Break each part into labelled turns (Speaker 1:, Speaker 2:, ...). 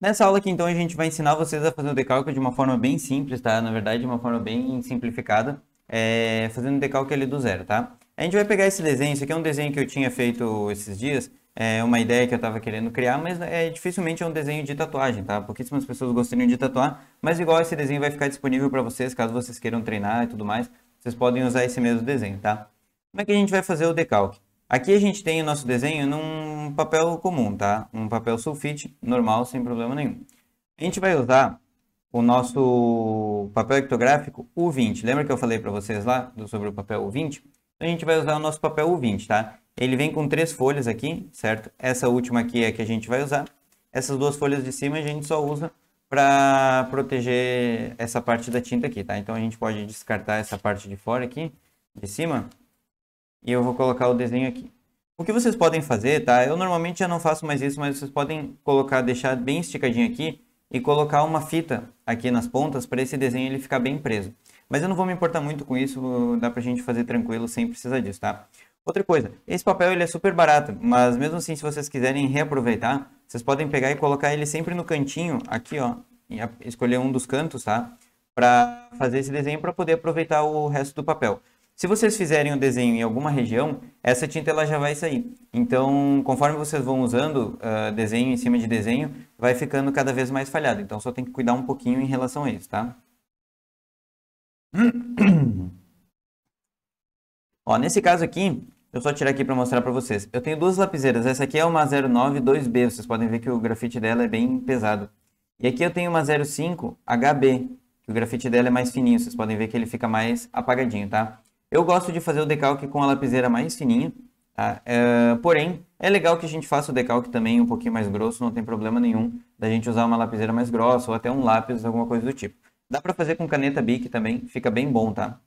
Speaker 1: Nessa aula aqui, então, a gente vai ensinar vocês a fazer o decalque de uma forma bem simples, tá? Na verdade, de uma forma bem simplificada, é... fazendo o decalque ali do zero, tá? A gente vai pegar esse desenho, isso aqui é um desenho que eu tinha feito esses dias, é uma ideia que eu estava querendo criar, mas é dificilmente é um desenho de tatuagem, tá? Pouquíssimas pessoas gostariam de tatuar, mas igual esse desenho vai ficar disponível para vocês, caso vocês queiram treinar e tudo mais, vocês podem usar esse mesmo desenho, tá? Como é que a gente vai fazer o decalque? Aqui a gente tem o nosso desenho num papel comum, tá? Um papel sulfite, normal, sem problema nenhum. A gente vai usar o nosso papel ectográfico U20. Lembra que eu falei para vocês lá sobre o papel U20? A gente vai usar o nosso papel U20, tá? Ele vem com três folhas aqui, certo? Essa última aqui é a que a gente vai usar. Essas duas folhas de cima a gente só usa para proteger essa parte da tinta aqui, tá? Então a gente pode descartar essa parte de fora aqui, de cima, e eu vou colocar o desenho aqui. O que vocês podem fazer, tá? Eu normalmente já não faço mais isso, mas vocês podem colocar, deixar bem esticadinho aqui e colocar uma fita aqui nas pontas para esse desenho ele ficar bem preso. Mas eu não vou me importar muito com isso, dá pra gente fazer tranquilo sem precisar disso, tá? Outra coisa, esse papel ele é super barato, mas mesmo assim se vocês quiserem reaproveitar, vocês podem pegar e colocar ele sempre no cantinho, aqui ó, escolher um dos cantos, tá? Para fazer esse desenho para poder aproveitar o resto do papel. Se vocês fizerem o um desenho em alguma região, essa tinta ela já vai sair. Então, conforme vocês vão usando uh, desenho em cima de desenho, vai ficando cada vez mais falhado. Então, só tem que cuidar um pouquinho em relação a isso, tá? Ó, nesse caso aqui, eu só tirar aqui para mostrar para vocês. Eu tenho duas lapiseiras. Essa aqui é uma 09 2B. Vocês podem ver que o grafite dela é bem pesado. E aqui eu tenho uma 05 HB. o grafite dela é mais fininho. Vocês podem ver que ele fica mais apagadinho, tá? Eu gosto de fazer o decalque com a lapiseira mais fininha, tá? é, porém, é legal que a gente faça o decalque também um pouquinho mais grosso, não tem problema nenhum da gente usar uma lapiseira mais grossa ou até um lápis, alguma coisa do tipo. Dá para fazer com caneta Bic também, fica bem bom, tá?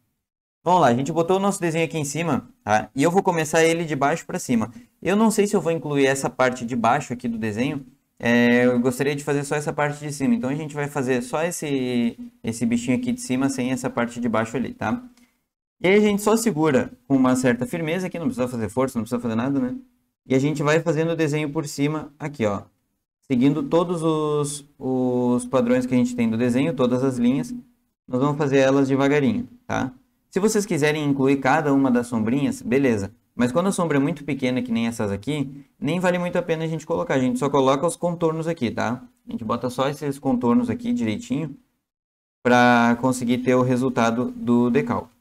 Speaker 1: Vamos lá, a gente botou o nosso desenho aqui em cima, tá? E eu vou começar ele de baixo para cima. Eu não sei se eu vou incluir essa parte de baixo aqui do desenho, é, eu gostaria de fazer só essa parte de cima. Então a gente vai fazer só esse, esse bichinho aqui de cima sem essa parte de baixo ali, tá? E aí a gente só segura com uma certa firmeza aqui, não precisa fazer força, não precisa fazer nada, né? E a gente vai fazendo o desenho por cima aqui, ó. Seguindo todos os, os padrões que a gente tem do desenho, todas as linhas, nós vamos fazer elas devagarinho, tá? Se vocês quiserem incluir cada uma das sombrinhas, beleza. Mas quando a sombra é muito pequena, que nem essas aqui, nem vale muito a pena a gente colocar. A gente só coloca os contornos aqui, tá? A gente bota só esses contornos aqui direitinho para conseguir ter o resultado do decalque.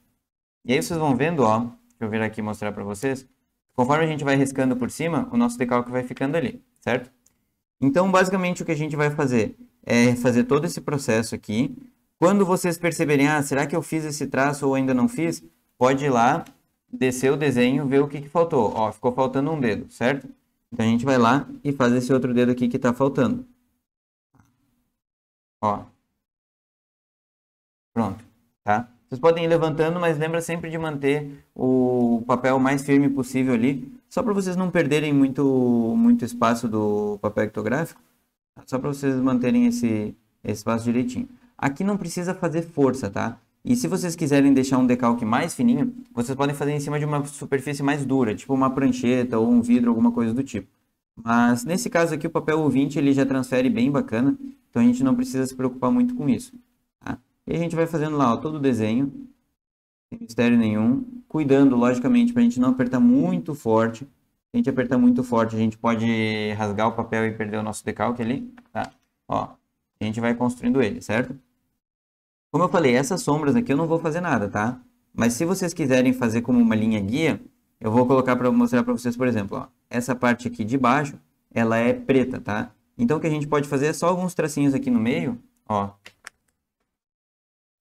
Speaker 1: E aí vocês vão vendo, ó, deixa eu vir aqui mostrar para vocês. Conforme a gente vai riscando por cima, o nosso decalque vai ficando ali, certo? Então, basicamente, o que a gente vai fazer é fazer todo esse processo aqui. Quando vocês perceberem, ah, será que eu fiz esse traço ou ainda não fiz? Pode ir lá, descer o desenho, ver o que, que faltou. Ó, ficou faltando um dedo, certo? Então, a gente vai lá e faz esse outro dedo aqui que está faltando. Ó. Pronto, tá? Vocês podem ir levantando, mas lembra sempre de manter o papel mais firme possível ali, só para vocês não perderem muito, muito espaço do papel ectográfico, só para vocês manterem esse, esse espaço direitinho. Aqui não precisa fazer força, tá? E se vocês quiserem deixar um decalque mais fininho, vocês podem fazer em cima de uma superfície mais dura, tipo uma prancheta ou um vidro, alguma coisa do tipo. Mas nesse caso aqui o papel 20 ele já transfere bem bacana, então a gente não precisa se preocupar muito com isso. E a gente vai fazendo lá ó, todo o desenho, sem mistério nenhum, cuidando, logicamente, para a gente não apertar muito forte. Se a gente apertar muito forte, a gente pode rasgar o papel e perder o nosso decalque ali, tá? Ó, a gente vai construindo ele, certo? Como eu falei, essas sombras aqui eu não vou fazer nada, tá? Mas se vocês quiserem fazer como uma linha guia, eu vou colocar para mostrar para vocês, por exemplo, ó, essa parte aqui de baixo, ela é preta, tá? Então o que a gente pode fazer é só alguns tracinhos aqui no meio, ó,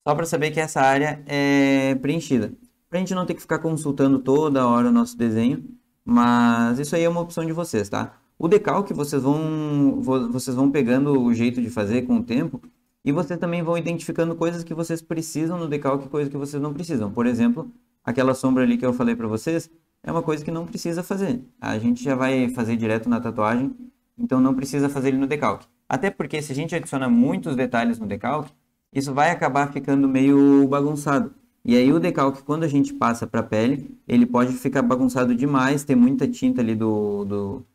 Speaker 1: só para saber que essa área é preenchida. Para a gente não ter que ficar consultando toda hora o nosso desenho, mas isso aí é uma opção de vocês, tá? O decalque vocês vão, vocês vão pegando o jeito de fazer com o tempo e vocês também vão identificando coisas que vocês precisam no decalque e coisas que vocês não precisam. Por exemplo, aquela sombra ali que eu falei para vocês é uma coisa que não precisa fazer. A gente já vai fazer direto na tatuagem, então não precisa fazer ele no decalque. Até porque se a gente adiciona muitos detalhes no decalque, isso vai acabar ficando meio bagunçado. E aí o decalque, é quando a gente passa para a pele, ele pode ficar bagunçado demais, ter muita tinta ali do, do,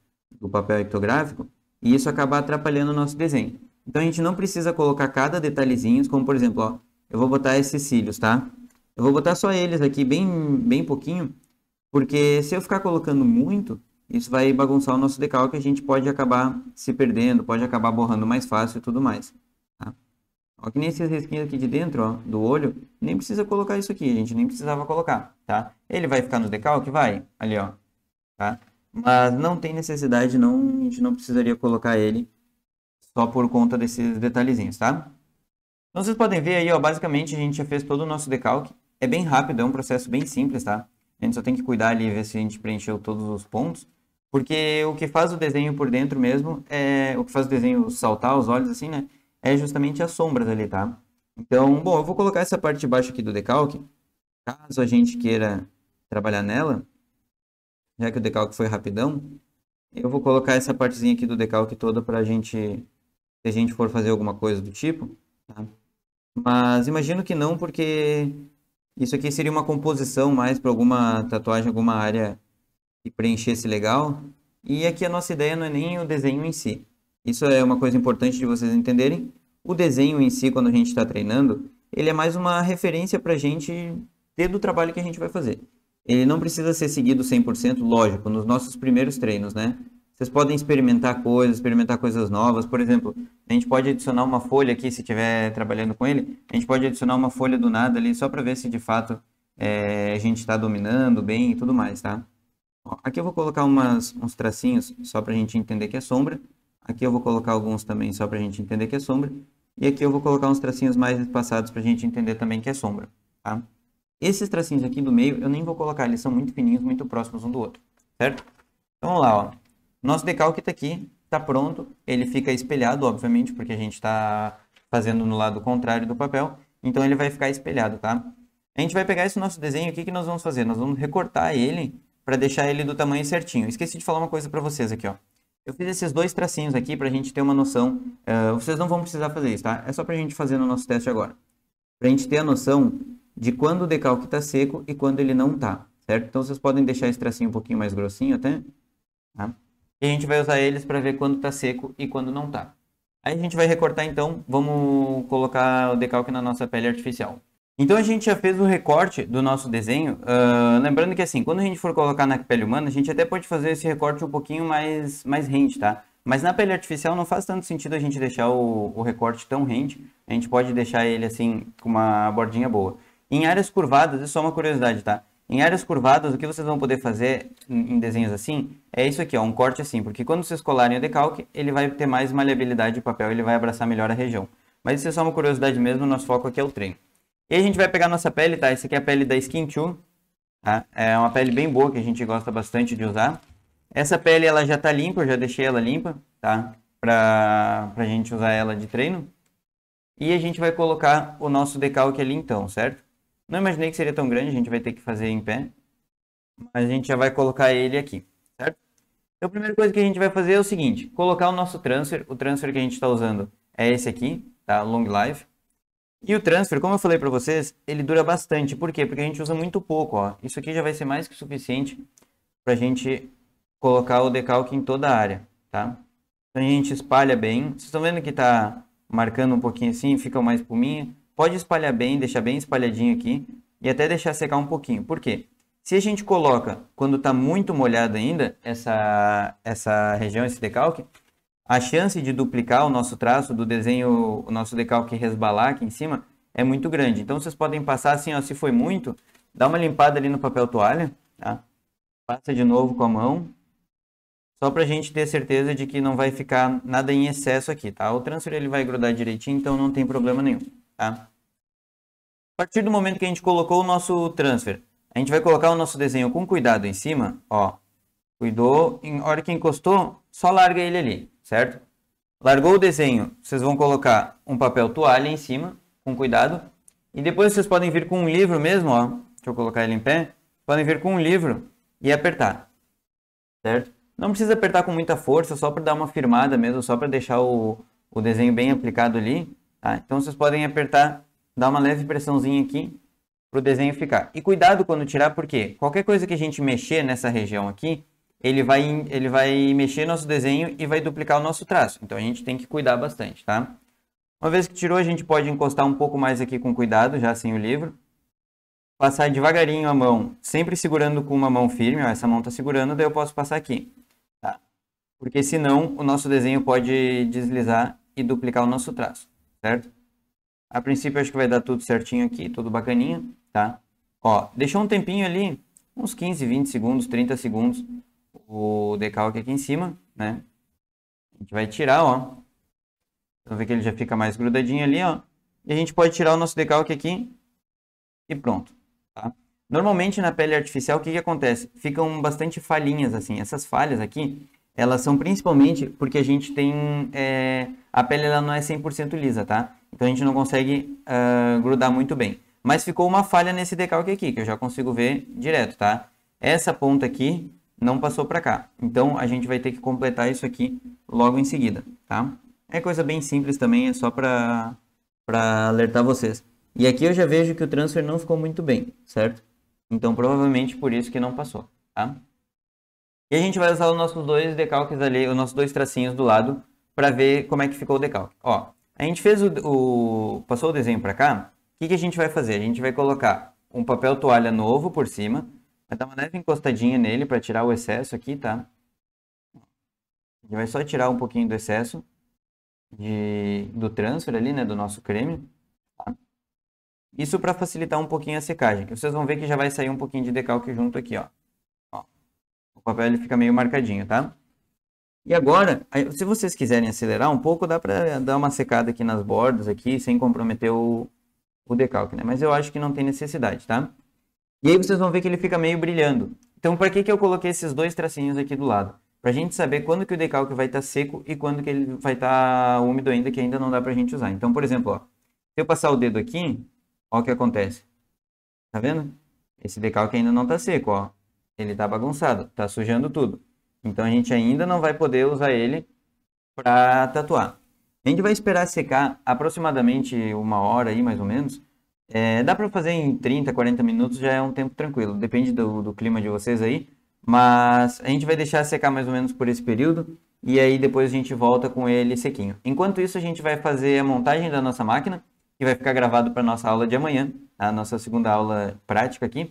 Speaker 1: do papel ectográfico, e isso acaba atrapalhando o nosso desenho. Então a gente não precisa colocar cada detalhezinho, como por exemplo, ó, eu vou botar esses cílios, tá? Eu vou botar só eles aqui, bem, bem pouquinho, porque se eu ficar colocando muito, isso vai bagunçar o nosso decalque, a gente pode acabar se perdendo, pode acabar borrando mais fácil e tudo mais. Ó, que nem esses risquinhos aqui de dentro, ó, do olho, nem precisa colocar isso aqui, gente, nem precisava colocar, tá? Ele vai ficar no decalque? Vai, ali, ó, tá? Mas não tem necessidade, não, a gente não precisaria colocar ele só por conta desses detalhezinhos, tá? Então, vocês podem ver aí, ó, basicamente a gente já fez todo o nosso decalque. É bem rápido, é um processo bem simples, tá? A gente só tem que cuidar ali e ver se a gente preencheu todos os pontos. Porque o que faz o desenho por dentro mesmo, é o que faz o desenho saltar os olhos assim, né? é justamente as sombras ali, tá? Então, bom, eu vou colocar essa parte de baixo aqui do decalque, caso a gente queira trabalhar nela, já que o decalque foi rapidão, eu vou colocar essa partezinha aqui do decalque toda para a gente, se a gente for fazer alguma coisa do tipo, tá? Mas imagino que não, porque isso aqui seria uma composição mais para alguma tatuagem, alguma área que preenchesse legal. E aqui a nossa ideia não é nem o desenho em si. Isso é uma coisa importante de vocês entenderem. O desenho em si, quando a gente está treinando, ele é mais uma referência para a gente ter do trabalho que a gente vai fazer. Ele não precisa ser seguido 100%, lógico, nos nossos primeiros treinos, né? Vocês podem experimentar coisas, experimentar coisas novas. Por exemplo, a gente pode adicionar uma folha aqui, se estiver trabalhando com ele, a gente pode adicionar uma folha do nada ali, só para ver se de fato é, a gente está dominando bem e tudo mais, tá? aqui eu vou colocar umas, uns tracinhos, só para a gente entender que é sombra. Aqui eu vou colocar alguns também só para a gente entender que é sombra. E aqui eu vou colocar uns tracinhos mais espaçados para a gente entender também que é sombra. Tá? Esses tracinhos aqui do meio eu nem vou colocar, eles são muito fininhos, muito próximos um do outro. Certo? Então vamos lá. Ó. Nosso decalque está aqui, está pronto. Ele fica espelhado, obviamente, porque a gente está fazendo no lado contrário do papel. Então ele vai ficar espelhado, tá? A gente vai pegar esse nosso desenho, o que, que nós vamos fazer? Nós vamos recortar ele para deixar ele do tamanho certinho. Esqueci de falar uma coisa para vocês aqui, ó. Eu fiz esses dois tracinhos aqui para a gente ter uma noção. Uh, vocês não vão precisar fazer isso, tá? É só para a gente fazer no nosso teste agora. Para a gente ter a noção de quando o decalque está seco e quando ele não está, certo? Então, vocês podem deixar esse tracinho um pouquinho mais grossinho até. Tá? E a gente vai usar eles para ver quando está seco e quando não está. Aí a gente vai recortar, então, vamos colocar o decalque na nossa pele artificial. Então a gente já fez um recorte do nosso desenho, uh, lembrando que assim, quando a gente for colocar na pele humana, a gente até pode fazer esse recorte um pouquinho mais, mais rente, tá? Mas na pele artificial não faz tanto sentido a gente deixar o, o recorte tão rente, a gente pode deixar ele assim, com uma bordinha boa. Em áreas curvadas, é só uma curiosidade, tá? Em áreas curvadas, o que vocês vão poder fazer em desenhos assim, é isso aqui, ó, um corte assim, porque quando vocês colarem o decalque, ele vai ter mais maleabilidade de papel, ele vai abraçar melhor a região. Mas isso é só uma curiosidade mesmo, nosso foco aqui é o treino. E a gente vai pegar nossa pele, tá? Essa aqui é a pele da Skin 2, tá? É uma pele bem boa que a gente gosta bastante de usar. Essa pele ela já tá limpa, eu já deixei ela limpa, tá? Pra, pra gente usar ela de treino. E a gente vai colocar o nosso decalque ali então, certo? Não imaginei que seria tão grande, a gente vai ter que fazer em pé. Mas a gente já vai colocar ele aqui, certo? Então a primeira coisa que a gente vai fazer é o seguinte, colocar o nosso transfer. O transfer que a gente está usando é esse aqui, tá? Long Life. E o transfer, como eu falei para vocês, ele dura bastante. Por quê? Porque a gente usa muito pouco. Ó. Isso aqui já vai ser mais que suficiente para a gente colocar o decalque em toda a área. Tá? Então a gente espalha bem. Vocês estão vendo que está marcando um pouquinho assim, fica uma espuminha. Pode espalhar bem, deixar bem espalhadinho aqui e até deixar secar um pouquinho. Por quê? Se a gente coloca quando está muito molhado ainda, essa, essa região, esse decalque, a chance de duplicar o nosso traço do desenho, o nosso decalque resbalar aqui em cima, é muito grande. Então vocês podem passar assim, ó, se foi muito, dá uma limpada ali no papel toalha, tá? Passa de novo com a mão, só para a gente ter certeza de que não vai ficar nada em excesso aqui, tá? O transfer ele vai grudar direitinho, então não tem problema nenhum, tá? A partir do momento que a gente colocou o nosso transfer, a gente vai colocar o nosso desenho com cuidado em cima, ó. Cuidou, em hora que encostou, só larga ele ali certo? Largou o desenho, vocês vão colocar um papel toalha em cima, com cuidado. E depois vocês podem vir com um livro mesmo, ó. Deixa eu colocar ele em pé. Podem vir com um livro e apertar, certo? Não precisa apertar com muita força, só para dar uma firmada mesmo, só para deixar o, o desenho bem aplicado ali. Tá? Então vocês podem apertar, dar uma leve pressãozinha aqui para o desenho ficar. E cuidado quando tirar, porque qualquer coisa que a gente mexer nessa região aqui, ele vai, ele vai mexer nosso desenho e vai duplicar o nosso traço. Então a gente tem que cuidar bastante, tá? Uma vez que tirou, a gente pode encostar um pouco mais aqui com cuidado, já sem o livro. Passar devagarinho a mão, sempre segurando com uma mão firme, ó, essa mão está segurando, daí eu posso passar aqui. Tá? Porque senão o nosso desenho pode deslizar e duplicar o nosso traço, certo? A princípio acho que vai dar tudo certinho aqui, tudo bacaninha, tá? Ó, deixou um tempinho ali, uns 15, 20 segundos, 30 segundos, o decalque aqui em cima, né? A gente vai tirar, ó. Então ver que ele já fica mais grudadinho ali, ó. E a gente pode tirar o nosso decalque aqui e pronto, tá? Normalmente na pele artificial, o que, que acontece? Ficam bastante falhinhas, assim. Essas falhas aqui, elas são principalmente porque a gente tem... É... A pele ela não é 100% lisa, tá? Então a gente não consegue uh, grudar muito bem. Mas ficou uma falha nesse decalque aqui, que eu já consigo ver direto, tá? Essa ponta aqui, não passou para cá. Então, a gente vai ter que completar isso aqui logo em seguida, tá? É coisa bem simples também, é só para alertar vocês. E aqui eu já vejo que o transfer não ficou muito bem, certo? Então, provavelmente por isso que não passou, tá? E a gente vai usar os nossos dois decalques ali, os nossos dois tracinhos do lado, para ver como é que ficou o decalque. Ó, a gente fez o... o passou o desenho para cá, o que, que a gente vai fazer? A gente vai colocar um papel toalha novo por cima, Vai dar uma leve encostadinha nele para tirar o excesso aqui, tá? A gente vai só tirar um pouquinho do excesso de, do transfer ali, né? Do nosso creme. Tá? Isso para facilitar um pouquinho a secagem. Que vocês vão ver que já vai sair um pouquinho de decalque junto aqui, ó. ó. O papel ele fica meio marcadinho, tá? E agora, se vocês quiserem acelerar um pouco, dá para dar uma secada aqui nas bordas aqui, sem comprometer o, o decalque, né? Mas eu acho que não tem necessidade, tá? E aí vocês vão ver que ele fica meio brilhando. Então, para que, que eu coloquei esses dois tracinhos aqui do lado? Para a gente saber quando que o decalque vai estar tá seco e quando que ele vai estar tá úmido ainda, que ainda não dá para a gente usar. Então, por exemplo, ó, se eu passar o dedo aqui, ó o que acontece. Tá vendo? Esse decalque ainda não está seco, ó. Ele está bagunçado, está sujando tudo. Então, a gente ainda não vai poder usar ele para tatuar. A gente vai esperar secar aproximadamente uma hora aí, mais ou menos, é, dá para fazer em 30, 40 minutos, já é um tempo tranquilo. Depende do, do, clima de vocês aí. Mas a gente vai deixar secar mais ou menos por esse período. E aí depois a gente volta com ele sequinho. Enquanto isso, a gente vai fazer a montagem da nossa máquina, que vai ficar gravado para nossa aula de amanhã, a nossa segunda aula prática aqui.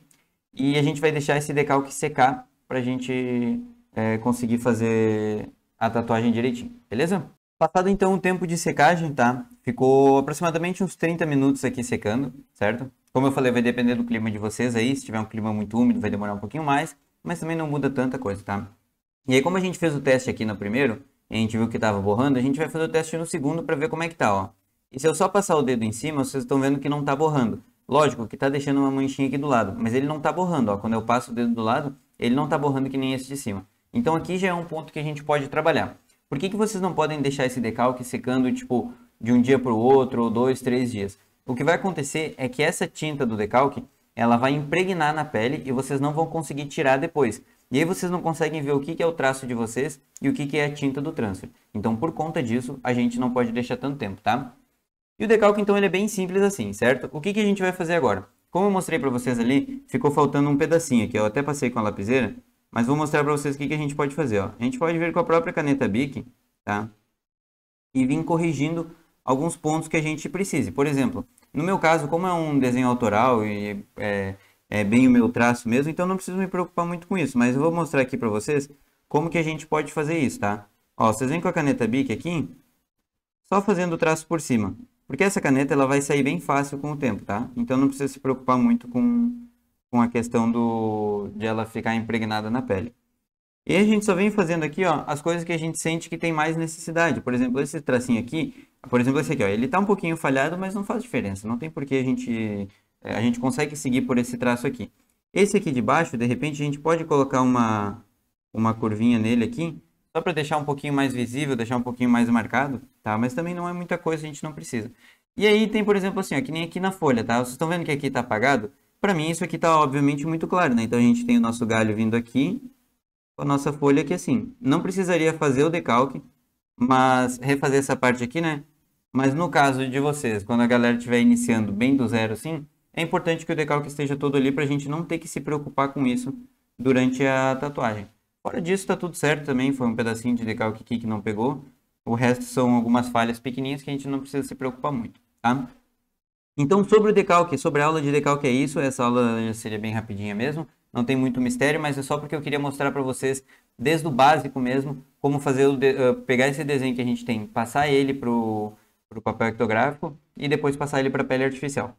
Speaker 1: E a gente vai deixar esse decalque secar para a gente é, conseguir fazer a tatuagem direitinho, beleza? Passado então o tempo de secagem, tá? Ficou aproximadamente uns 30 minutos aqui secando, certo? Como eu falei, vai depender do clima de vocês aí. Se tiver um clima muito úmido, vai demorar um pouquinho mais. Mas também não muda tanta coisa, tá? E aí, como a gente fez o teste aqui no primeiro, a gente viu que estava borrando, a gente vai fazer o teste no segundo para ver como é que tá, ó. E se eu só passar o dedo em cima, vocês estão vendo que não está borrando. Lógico que está deixando uma manchinha aqui do lado, mas ele não está borrando, ó. Quando eu passo o dedo do lado, ele não está borrando que nem esse de cima. Então aqui já é um ponto que a gente pode trabalhar. Por que, que vocês não podem deixar esse decalque secando, tipo, de um dia para o outro, ou dois, três dias. O que vai acontecer é que essa tinta do decalque, ela vai impregnar na pele e vocês não vão conseguir tirar depois. E aí vocês não conseguem ver o que, que é o traço de vocês e o que, que é a tinta do transfer. Então, por conta disso, a gente não pode deixar tanto tempo, tá? E o decalque, então, ele é bem simples assim, certo? O que, que a gente vai fazer agora? Como eu mostrei para vocês ali, ficou faltando um pedacinho aqui. Eu até passei com a lapiseira, mas vou mostrar para vocês o que, que a gente pode fazer. Ó. A gente pode vir com a própria caneta Bic, tá? E vir corrigindo alguns pontos que a gente precise. Por exemplo, no meu caso, como é um desenho autoral e é, é bem o meu traço mesmo, então não preciso me preocupar muito com isso, mas eu vou mostrar aqui para vocês como que a gente pode fazer isso, tá? Ó, vocês vêm com a caneta Bic aqui, só fazendo o traço por cima. Porque essa caneta ela vai sair bem fácil com o tempo, tá? Então não precisa se preocupar muito com, com a questão do, de ela ficar impregnada na pele. E a gente só vem fazendo aqui ó, as coisas que a gente sente que tem mais necessidade. Por exemplo, esse tracinho aqui, por exemplo, esse aqui, ó, ele está um pouquinho falhado, mas não faz diferença. Não tem por que a gente... É, a gente consegue seguir por esse traço aqui. Esse aqui de baixo, de repente, a gente pode colocar uma, uma curvinha nele aqui, só para deixar um pouquinho mais visível, deixar um pouquinho mais marcado, tá? Mas também não é muita coisa, a gente não precisa. E aí tem, por exemplo, assim, ó, que nem aqui na folha, tá? Vocês estão vendo que aqui está apagado? Para mim, isso aqui está, obviamente, muito claro, né? Então, a gente tem o nosso galho vindo aqui, com a nossa folha aqui assim. Não precisaria fazer o decalque, mas refazer essa parte aqui, né? Mas no caso de vocês, quando a galera estiver iniciando bem do zero assim, é importante que o decalque esteja todo ali para a gente não ter que se preocupar com isso durante a tatuagem. Fora disso, está tudo certo também, foi um pedacinho de decalque aqui que não pegou. O resto são algumas falhas pequenininhas que a gente não precisa se preocupar muito, tá? Então, sobre o decalque, sobre a aula de decalque é isso. Essa aula já seria bem rapidinha mesmo, não tem muito mistério, mas é só porque eu queria mostrar para vocês, desde o básico mesmo, como fazer o de... Ah, pegar esse desenho que a gente tem, passar ele o para o papel ectográfico e depois passar ele para a pele artificial.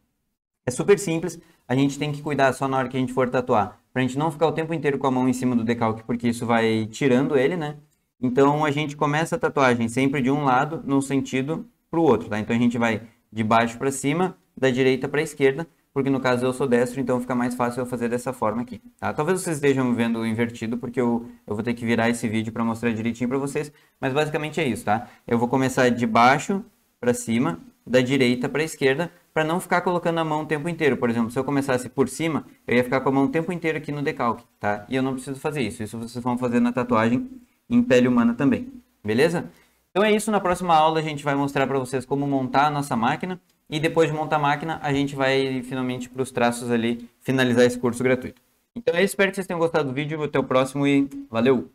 Speaker 1: É super simples, a gente tem que cuidar só na hora que a gente for tatuar, para a gente não ficar o tempo inteiro com a mão em cima do decalque, porque isso vai tirando ele, né? Então a gente começa a tatuagem sempre de um lado, no sentido para o outro, tá? Então a gente vai de baixo para cima, da direita para a esquerda, porque no caso eu sou destro, então fica mais fácil eu fazer dessa forma aqui, tá? Talvez vocês estejam vendo invertido, porque eu, eu vou ter que virar esse vídeo para mostrar direitinho para vocês, mas basicamente é isso, tá? Eu vou começar de baixo para cima, da direita para a esquerda, para não ficar colocando a mão o tempo inteiro. Por exemplo, se eu começasse por cima, eu ia ficar com a mão o tempo inteiro aqui no decalque, tá? E eu não preciso fazer isso. Isso vocês vão fazer na tatuagem em pele humana também, beleza? Então é isso, na próxima aula a gente vai mostrar para vocês como montar a nossa máquina e depois de montar a máquina a gente vai finalmente para os traços ali finalizar esse curso gratuito. Então eu é espero que vocês tenham gostado do vídeo, até o próximo e valeu!